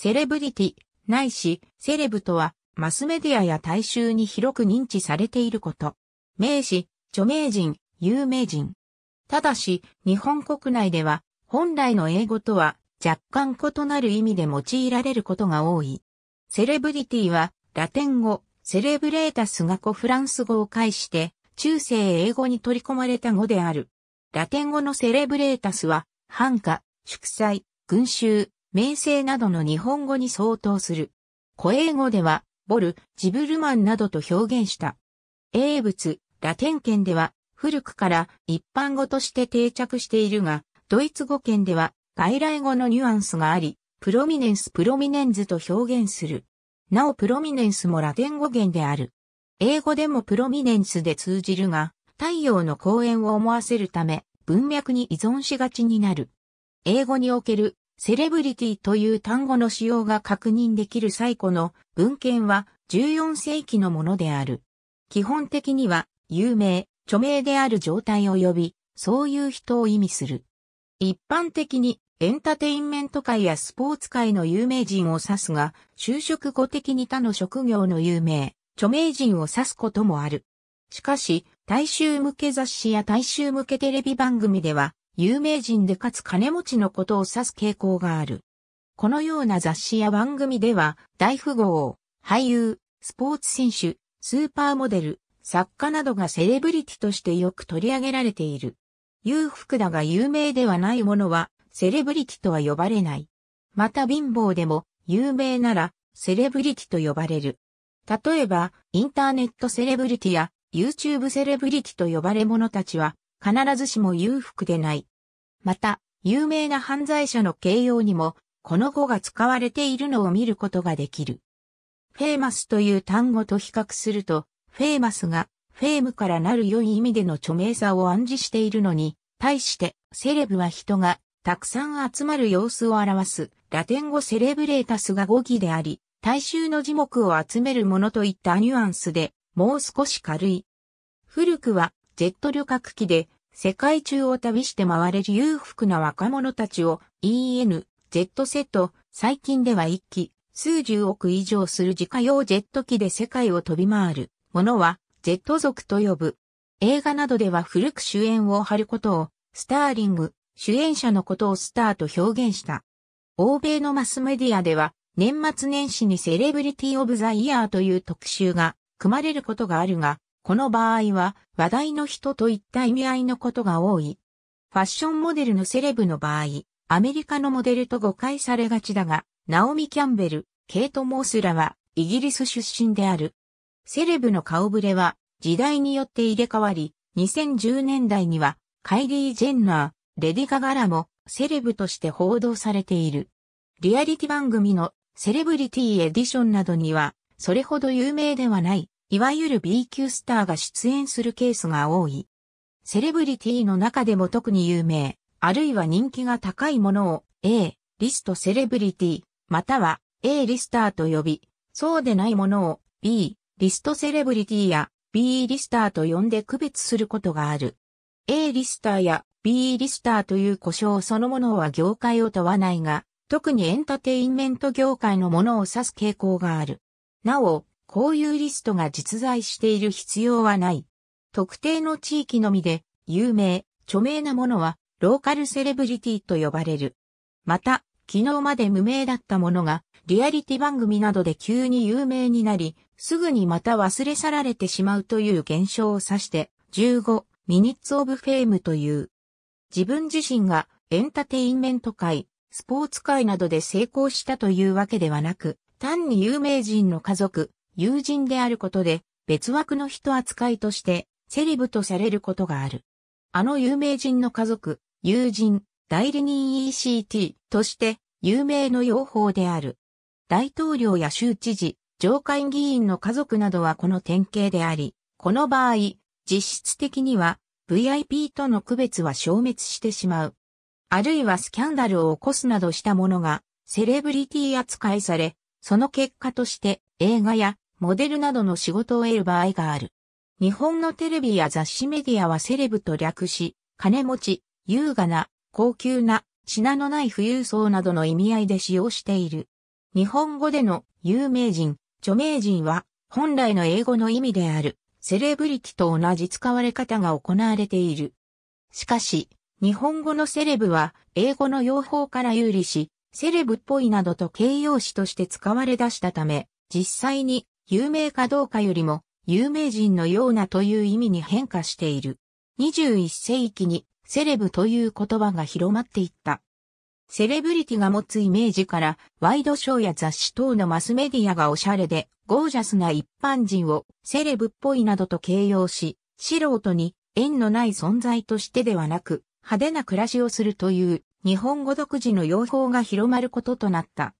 セレブリティ、ないし、セレブとは、マスメディアや大衆に広く認知されていること。名詞、著名人、有名人。ただし、日本国内では、本来の英語とは、若干異なる意味で用いられることが多い。セレブリティは、ラテン語、セレブレータスが古フランス語を介して、中世英語に取り込まれた語である。ラテン語のセレブレータスは、繁華、祝祭、群衆、名声などの日本語に相当する。古英語では、ボル、ジブルマンなどと表現した。英仏、ラテン圏では、古くから一般語として定着しているが、ドイツ語圏では外来語のニュアンスがあり、プロミネンスプロミネンズと表現する。なおプロミネンスもラテン語源である。英語でもプロミネンスで通じるが、太陽の公園を思わせるため、文脈に依存しがちになる。英語におけるセレブリティという単語の使用が確認できる最古の文献は14世紀のものである。基本的には有名、著名である状態を呼び、そういう人を意味する。一般的にエンターテインメント界やスポーツ界の有名人を指すが、就職後的に他の職業の有名、著名人を指すこともある。しかし、大衆向け雑誌や大衆向けテレビ番組では、有名人でかつ金持ちのことを指す傾向がある。このような雑誌や番組では、大富豪、俳優、スポーツ選手、スーパーモデル、作家などがセレブリティとしてよく取り上げられている。裕福だが有名ではないものは、セレブリティとは呼ばれない。また貧乏でも、有名なら、セレブリティと呼ばれる。例えば、インターネットセレブリティや、YouTube セレブリティと呼ばれ者たちは、必ずしも裕福でない。また、有名な犯罪者の形容にも、この語が使われているのを見ることができる。フェーマスという単語と比較すると、フェーマスが、フェームからなる良い意味での著名さを暗示しているのに、対して、セレブは人が、たくさん集まる様子を表す、ラテン語セレブレータスが語義であり、大衆の字幕を集めるものといったニュアンスで、もう少し軽い。古くは、ジェット旅客機で世界中を旅して回れる裕福な若者たちを EN、z セット、最近では一機、数十億以上する自家用ジェット機で世界を飛び回る、ものはジェット族と呼ぶ。映画などでは古く主演を張ることを、スターリング、主演者のことをスターと表現した。欧米のマスメディアでは、年末年始にセレブリティオブザイヤーという特集が組まれることがあるが、この場合は話題の人といった意味合いのことが多い。ファッションモデルのセレブの場合、アメリカのモデルと誤解されがちだが、ナオミ・キャンベル、ケイト・モースらはイギリス出身である。セレブの顔ぶれは時代によって入れ替わり、2010年代にはカイリー・ジェンナー、レディ・ガガラもセレブとして報道されている。リアリティ番組のセレブリティエディションなどにはそれほど有名ではないいわゆる B 級スターが出演するケースが多い。セレブリティの中でも特に有名、あるいは人気が高いものを A リストセレブリティ、または A リスターと呼び、そうでないものを B リストセレブリティや B リスターと呼んで区別することがある。A リスターや B リスターという故障そのものは業界を問わないが、特にエンターテインメント業界のものを指す傾向がある。なお、こういうリストが実在している必要はない。特定の地域のみで、有名、著名なものは、ローカルセレブリティと呼ばれる。また、昨日まで無名だったものが、リアリティ番組などで急に有名になり、すぐにまた忘れ去られてしまうという現象を指して、15、ミニッツ・オブ・フェームという。自分自身がエンタテインメント界、スポーツ界などで成功したというわけではなく、単に有名人の家族、友人であることで、別枠の人扱いとして、セレブとされることがある。あの有名人の家族、友人、代理人 ECT として、有名の用法である。大統領や州知事、上海議員の家族などはこの典型であり、この場合、実質的には VIP との区別は消滅してしまう。あるいはスキャンダルを起こすなどしたものがセレブリティ扱いされ、その結果として映画やモデルなどの仕事を得る場合がある。日本のテレビや雑誌メディアはセレブと略し、金持ち、優雅な、高級な、品のない富裕層などの意味合いで使用している。日本語での有名人、著名人は本来の英語の意味であるセレブリティと同じ使われ方が行われている。しかし、日本語のセレブは英語の用法から有利し、セレブっぽいなどと形容詞として使われ出したため、実際に有名かどうかよりも、有名人のようなという意味に変化している。21世紀にセレブという言葉が広まっていった。セレブリティが持つイメージから、ワイドショーや雑誌等のマスメディアがおしゃれで、ゴージャスな一般人をセレブっぽいなどと形容し、素人に縁のない存在としてではなく、派手な暮らしをするという日本語独自の用法が広まることとなった。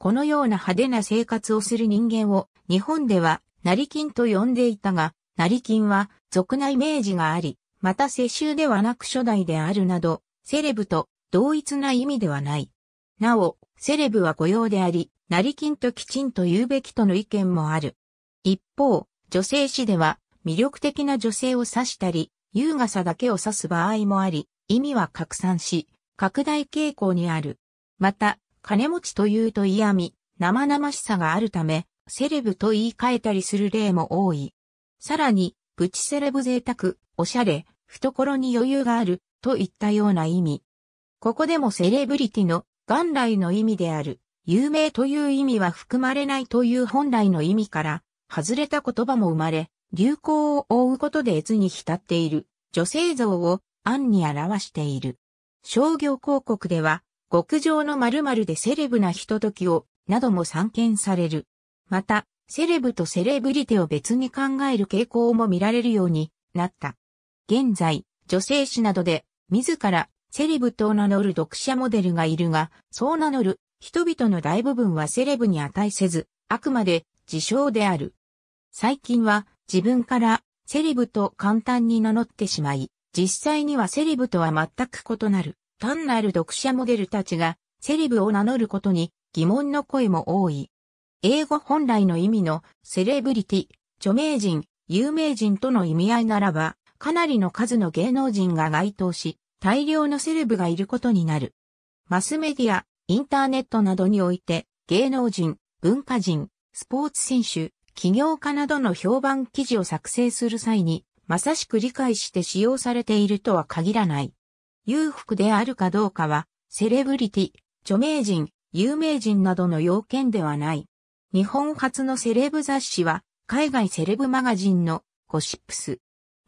このような派手な生活をする人間を日本では成金と呼んでいたが、成金は俗なイメージがあり、また世襲ではなく初代であるなど、セレブと同一な意味ではない。なお、セレブは御用であり、成金ときちんと言うべきとの意見もある。一方、女性誌では魅力的な女性を指したり、優雅さだけを指す場合もあり、意味は拡散し、拡大傾向にある。また、金持ちというと嫌味、生々しさがあるため、セレブと言い換えたりする例も多い。さらに、プチセレブ贅沢、おしゃれ、懐に余裕がある、といったような意味。ここでもセレブリティの元来の意味である、有名という意味は含まれないという本来の意味から、外れた言葉も生まれ、流行を覆うことで越に浸っている、女性像を暗に表している。商業広告では、極上の〇〇でセレブなひとときを、なども散見される。また、セレブとセレブリテを別に考える傾向も見られるようになった。現在、女性誌などで、自らセレブと名乗る読者モデルがいるが、そう名乗る人々の大部分はセレブに値せず、あくまで自称である。最近は自分からセレブと簡単に名乗ってしまい、実際にはセレブとは全く異なる単なる読者モデルたちがセレブを名乗ることに疑問の声も多い。英語本来の意味のセレブリティ、著名人、有名人との意味合いならば、かなりの数の芸能人が該当し、大量のセレブがいることになる。マスメディア、インターネットなどにおいて、芸能人、文化人、スポーツ選手、起業家などの評判記事を作成する際に、まさしく理解して使用されているとは限らない。裕福であるかどうかは、セレブリティ、著名人、有名人などの要件ではない。日本初のセレブ雑誌は、海外セレブマガジンのゴシップス。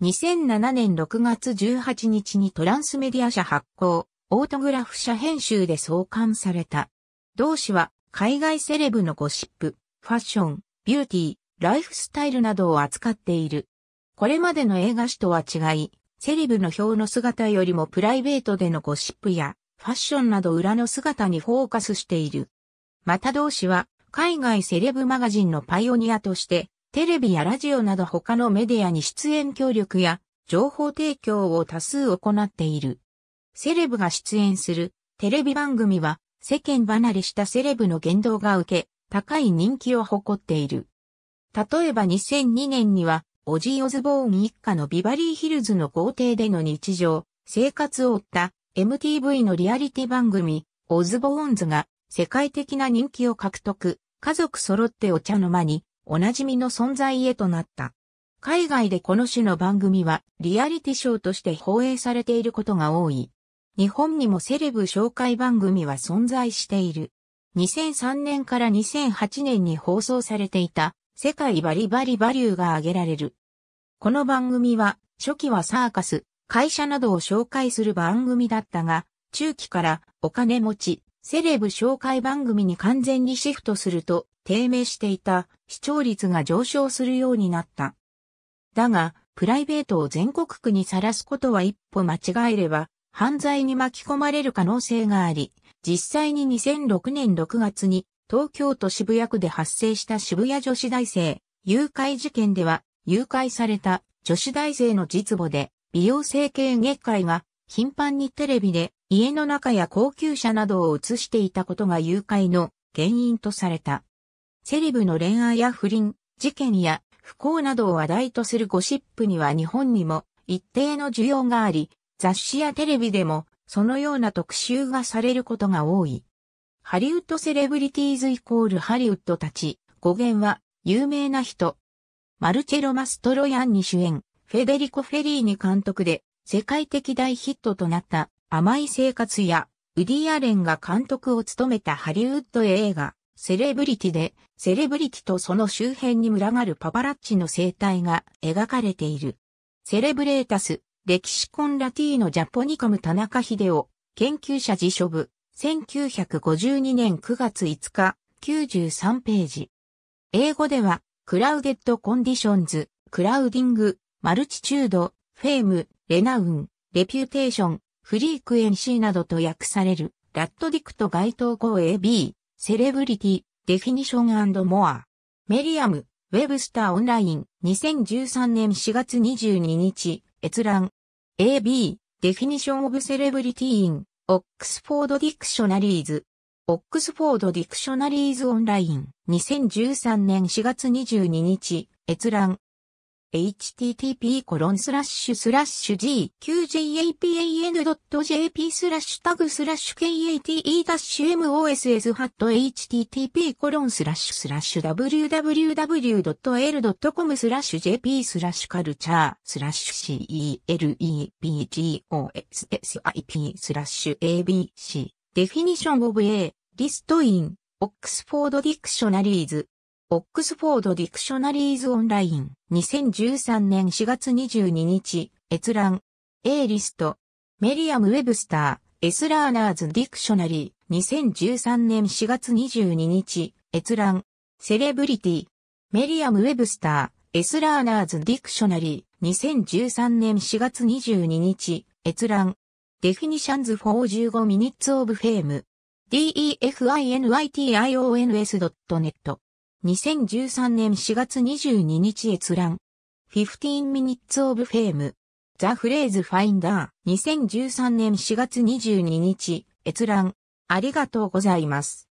2007年6月18日にトランスメディア社発行、オートグラフ社編集で創刊された。同誌は海外セレブのゴシップ、ファッション、ビューティー、ライフスタイルなどを扱っている。これまでの映画誌とは違い、セレブの表の姿よりもプライベートでのゴシップやファッションなど裏の姿にフォーカスしている。また同氏は海外セレブマガジンのパイオニアとしてテレビやラジオなど他のメディアに出演協力や情報提供を多数行っている。セレブが出演するテレビ番組は世間離れしたセレブの言動が受け高い人気を誇っている。例えば2002年にはオジー・オズボーン一家のビバリーヒルズの豪邸での日常、生活を追った MTV のリアリティ番組、オズボーンズが世界的な人気を獲得、家族揃ってお茶の間に、おなじみの存在へとなった。海外でこの種の番組はリアリティショーとして放映されていることが多い。日本にもセレブ紹介番組は存在している。2003年から2008年に放送されていた世界バリバリバリューが挙げられる。この番組は、初期はサーカス、会社などを紹介する番組だったが、中期からお金持ち、セレブ紹介番組に完全にシフトすると、低迷していた視聴率が上昇するようになった。だが、プライベートを全国区にさらすことは一歩間違えれば、犯罪に巻き込まれる可能性があり、実際に2006年6月に東京都渋谷区で発生した渋谷女子大生誘拐事件では、誘拐された女子大生の実母で、美容整形月会が頻繁にテレビで家の中や高級車などを映していたことが誘拐の原因とされた。セレブの恋愛や不倫、事件や不幸などを話題とするゴシップには日本にも一定の需要があり、雑誌やテレビでもそのような特集がされることが多い。ハリウッドセレブリティーズイコールハリウッドたち、語源は、有名な人。マルチェロ・マストロヤンに主演、フェデリコ・フェリーに監督で、世界的大ヒットとなった、甘い生活や、ウディ・アレンが監督を務めたハリウッド映画、セレブリティで、セレブリティとその周辺に群がるパパラッチの生態が描かれている。セレブレータス、歴史コンラティーノ・ジャポニカム・田中秀夫、研究者辞書部、1952年9月5日、93ページ。英語では、クラウデッドコンディションズ、クラウディング、マルチチュード、フェーム、レナウン、レピュテーション、フリークエンシーなどと訳される、ラットディクト該当語 AB、セレブリティ、デフィニションモア。メリアム、ウェブスターオンライン、2013年4月22日、閲覧。AB、デフィニションオブセレブリティイン、オックスフォードディクショナリーズ。オックスフォードディクショナリーズオンライン2013年4月22日閲覧 http コロンスラッシュスラッシュ g q j a p a n j p スラッシュタグスラッシュ kate-moss.http コロンスラッシュスラッシュ www.l.com スラッシュ jp スラッシュカルチャースラッシュ c e l e b g o s s i p スラッシュ abc デフィニションオブ A リストインオックスフォードディクショナリーズオックスフォード・ディクショナリーズ・オンライン、2013年4月22日、閲覧、A リスト、メリアム・ウェブスター、エスラーナーズ・ディクショナリー、2013年4月22日、閲覧、セレブリティ、メリアム・ウェブスター、エスラーナーズ・ディクショナリー、2013年4月22日、閲覧、デフィニシ i ンズ・フォー・ for 15 Minutes of f definitions.net 2013年4月22日閲覧。15 minutes of fame. The phrase finder. 2013年4月22日閲覧。ありがとうございます。